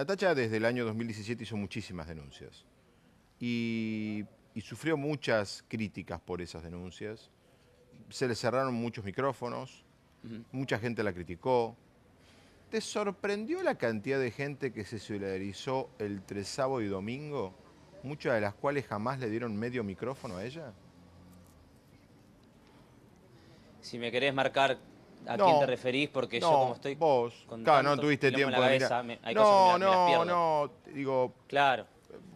Natacha desde el año 2017 hizo muchísimas denuncias y, sufrió muchas críticas por esas denuncias. Se le cerraron muchos micrófonos, mucha gente la criticó. ¿Te sorprendió la cantidad de gente que se solidarizó entre sábado y domingo, muchas de las cuales jamás le dieron medio micrófono a ella? Si me querés marcar a quién te referís, porque yo como estoy... vos, claro, no tuviste tiempo no, no, no, digo... Claro.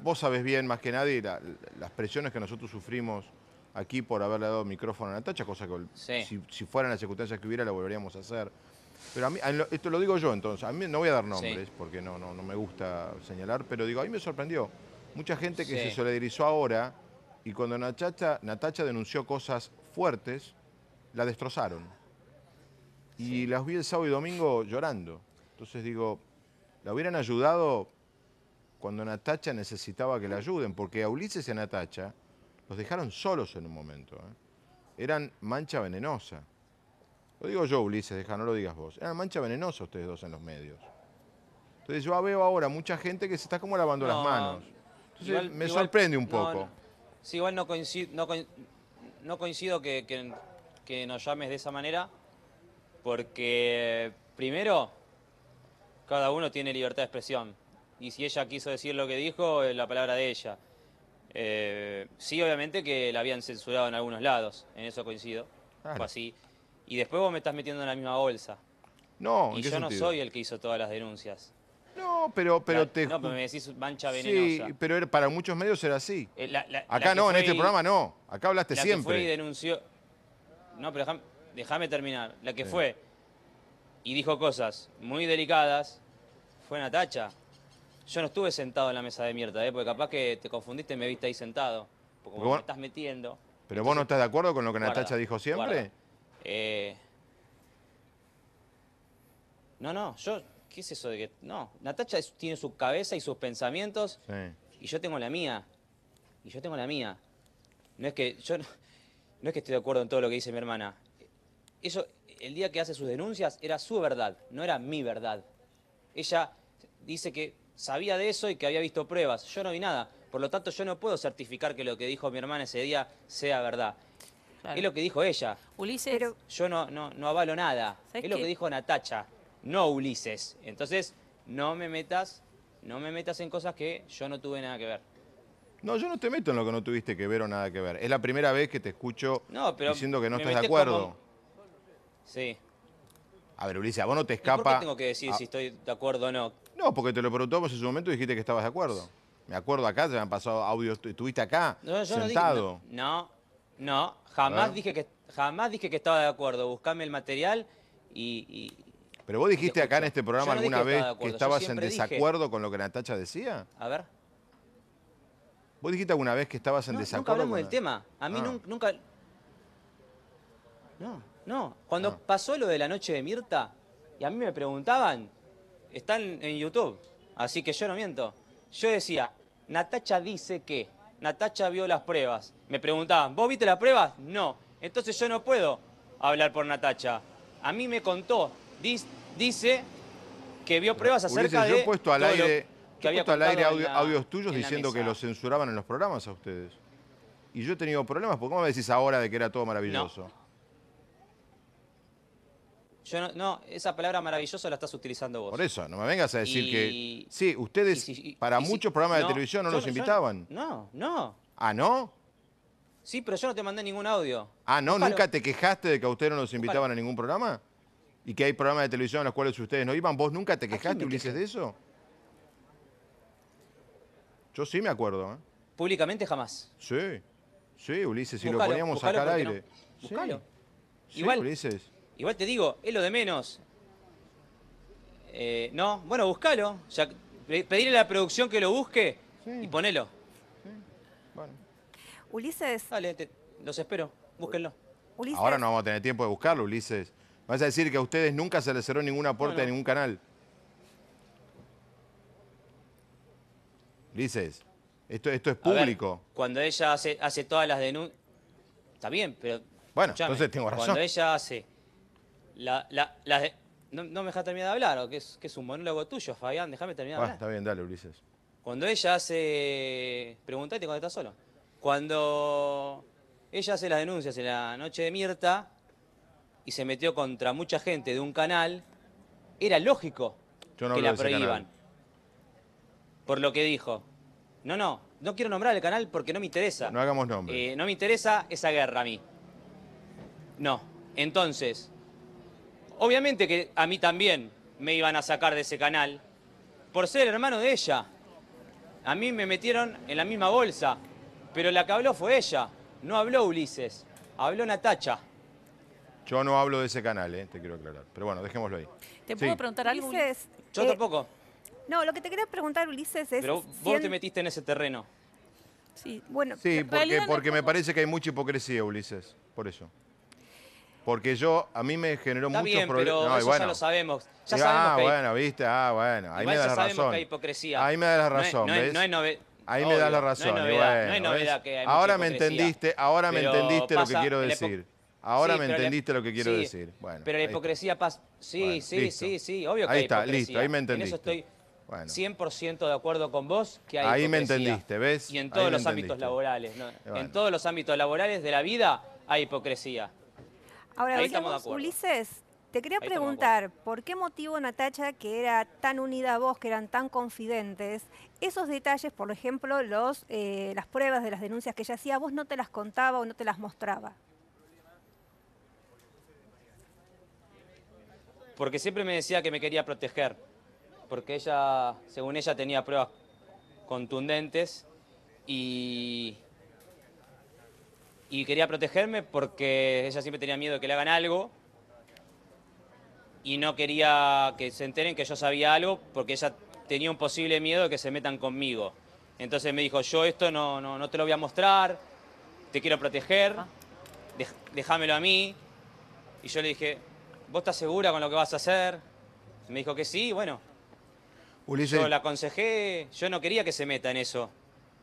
Vos sabés bien, más que nadie, las presiones que nosotros sufrimos aquí por haberle dado micrófono a Natacha, cosa que si, fueran las circunstancias que hubiera, la volveríamos a hacer. Pero a mí, esto lo digo yo entonces, a mí no voy a dar nombres, porque no, no, no me gusta señalar, pero digo, a mí me sorprendió. Mucha gente que se solidarizó ahora, y cuando Natacha, Natacha denunció cosas fuertes, la destrozaron. Y las vi el sábado y domingo llorando. Entonces digo, la hubieran ayudado cuando Natacha necesitaba que la ayuden, porque a Ulises y a Natacha los dejaron solos en un momento. ¿eh? Eran mancha venenosa. Lo digo yo, Ulises, deja, no lo digas vos. Eran mancha venenosa ustedes dos en los medios. Entonces yo ah, veo ahora mucha gente que se está como lavando las manos. Entonces me sorprende un poco. Sí, igual no coincido, no, coincido que, que nos llames de esa manera porque primero, cada uno tiene libertad de expresión. Y si ella quiso decir lo que dijo, es la palabra de ella. Eh, sí, obviamente que la habían censurado en algunos lados, en eso coincido. así. Y después vos me estás metiendo en la misma bolsa. No, Y yo no soy el que hizo todas las denuncias. No, pero, pero te. No, pero me decís mancha venenosa. Sí, pero para muchos medios era así. Eh, Acá no, en este programa no. Acá hablaste siempre. denunció. No, pero déjame terminar, la que fue y dijo cosas muy delicadas fue Natacha. Yo no estuve sentado en la mesa de mierda, ¿eh? porque capaz que te confundiste y me viste ahí sentado. Porque me estás metiendo. ¿Pero vos no estás de acuerdo con lo que Natacha dijo siempre? Eh, no, no, yo. ¿Qué es eso de que.? No, Natacha tiene su cabeza y sus pensamientos. Y yo tengo la mía. Y yo tengo la mía. No es que. Yo no, es que esté de acuerdo en todo lo que dice mi hermana eso, el día que hace sus denuncias era su verdad, no era mi verdad. Ella dice que sabía de eso y que había visto pruebas. Yo no vi nada. Por lo tanto, yo no puedo certificar que lo que dijo mi hermana ese día sea verdad. Es lo que dijo ella. Ulises. Yo no, no, avalo nada. Es lo que dijo Natacha, no Ulises. Entonces, no me metas, no me metas en cosas que yo no tuve nada que ver. No, yo no te meto en lo que no tuviste que ver o nada que ver. Es la primera vez que te escucho diciendo que no estás de acuerdo. Sí. A ver, Ulises, a vos no te escapa... ¿Por tengo que decir si estoy de acuerdo o no? No, porque te lo preguntamos en su momento y dijiste que estabas de acuerdo. Me acuerdo acá, te han pasado audios, estuviste acá, no, sentado. No, no, jamás dije, que, jamás dije que estaba de acuerdo. Buscame el material y... Pero vos dijiste acá en este programa alguna vez que estabas en desacuerdo con lo que Natacha decía. A ver. Vos dijiste alguna vez que estabas en no, desacuerdo. Nunca hablamos del tema. A mí ah. nunca... No. No, cuando ah. pasó lo de la noche de Mirta, y a mí me preguntaban, están en YouTube, así que yo no miento. Yo decía, Natacha dice que, Natacha vio las pruebas. Me preguntaban, ¿vos viste las pruebas? No. Entonces yo no puedo hablar por Natacha. A mí me contó, dice que vio pruebas acerca yo He puesto al aire, que puesto al aire audios tuyos diciendo que los censuraban en los programas a ustedes. Y yo he tenido problemas, porque ¿cómo me decís ahora de que era todo maravilloso? Yo no, esa palabra maravillosa la estás utilizando vos. Por eso, no me vengas a decir que... Sí, ustedes para muchos programas de televisión no los invitaban. no, no. ¿Ah, no? Sí, pero yo no te mandé ningún audio. Ah, ¿no? ¿Nunca te quejaste de que a ustedes no los invitaban a ningún programa? ¿Y que hay programas de televisión a los cuales ustedes no iban? ¿Vos nunca te quejaste, Ulises, de eso? Yo sí me acuerdo. ¿eh? Públicamente jamás. Sí, sí, Ulises, si lo poníamos a sacar aire. Sí. Sí, Ulises. Igual te digo, es lo de menos. Eh, no, bueno, búscalo. pedirle a la producción que lo busque y ponelo. Ulises. Dale, los espero. Búsquenlo. Ahora no vamos a tener tiempo de buscarlo, Ulises. Vas a decir que a ustedes nunca se les cerró ninguna puerta de ningún canal. Ulises, esto, esto es público. cuando ella hace, hace todas las denuncias. Está bien, pero. Bueno, entonces tengo razón. Cuando ella hace la, no, me dejas terminar de hablar, que es, un monólogo tuyo, Fabián, déjame terminar ah, está bien, dale, Ulises. Cuando ella hace... Preguntate cuando estás solo. Cuando ella hace las denuncias en la noche de Mirta y se metió contra mucha gente de un canal, era lógico que la prohíban. Por lo que dijo. No, no, no quiero nombrar el canal porque no me interesa. No hagamos nombre. Eh, no me interesa esa guerra a mí. No. Entonces, Obviamente que a mí también me iban a sacar de ese canal por ser hermano de ella. A mí me metieron en la misma bolsa, pero la que habló fue ella, no habló Ulises, habló Natacha. Yo no hablo de ese canal, eh, te quiero aclarar. Pero bueno, dejémoslo ahí. ¿Te puedo preguntar algo? Yo eh, tampoco. No, lo que te quería preguntar, Ulises, es... Pero vos te metiste en ese terreno. Sí, bueno. Sí, porque, porque me parece que hay mucha hipocresía, Ulises, por eso. Porque yo, a mí me generó Está muchos problemas. Pero bueno. ya lo sabemos. Ya ah, sabemos que hay... bueno, viste, ah, bueno. Ahí me da la razón. hipocresía. Ahí me da la razón. Ahí me da la razón. No es novedad, que hay Ahora me entendiste, ahora me entendiste lo que quiero decir. Ahora me entendiste lo que quiero decir. Bueno, pero la hipocresía pasa. Sí, sí, sí, sí, obvio que ahí hay hipocresía. Ahí está, listo, ahí me entendiste. En eso estoy 100% de acuerdo con vos que hay Ahí me entendiste, ¿ves? Y en todos los ámbitos laborales. En todos los ámbitos laborales de la vida hay hipocresía. Ahora, Ulises, te quería preguntar, ¿por qué motivo Natacha, que era tan unida a vos, que eran tan confidentes, esos detalles, por ejemplo, los, eh, las pruebas de las denuncias que ella hacía, vos no te las contaba o no te las mostraba? Porque siempre me decía que me quería proteger, porque ella, según ella, tenía pruebas contundentes y y quería protegerme porque ella siempre tenía miedo de que le hagan algo y no quería que se enteren que yo sabía algo porque ella tenía un posible miedo de que se metan conmigo. Entonces me dijo, yo esto no, no, no te lo voy a mostrar, te quiero proteger, ah. déjamelo a mí. Y yo le dije, ¿vos estás segura con lo que vas a hacer? me dijo que sí, bueno. Ulises. Yo la aconsejé, yo no quería que se meta en eso.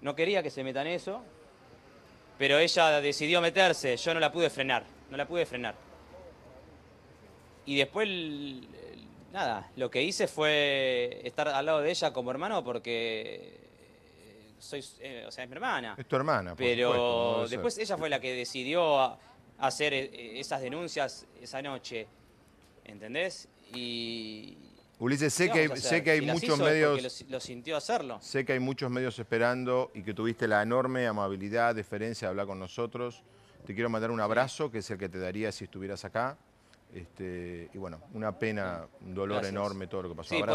No quería que se meta en eso pero ella decidió meterse, yo no la pude frenar, no la pude frenar. Y después, nada, lo que hice fue estar al lado de ella como hermano porque eh, soy, eh, o sea, es mi hermana. Es tu hermana, por Pero después ella fue la que decidió hacer eh, esas denuncias esa noche, ¿entendés? Y Ulises, sé que, hay, sé que hay muchos medios... Sé que hay muchos medios esperando y que tuviste la enorme amabilidad, deferencia de hablar con nosotros. Te quiero mandar un abrazo, que es el que te daría si estuvieras acá. Este, y bueno, una pena, un dolor enorme todo lo que pasó.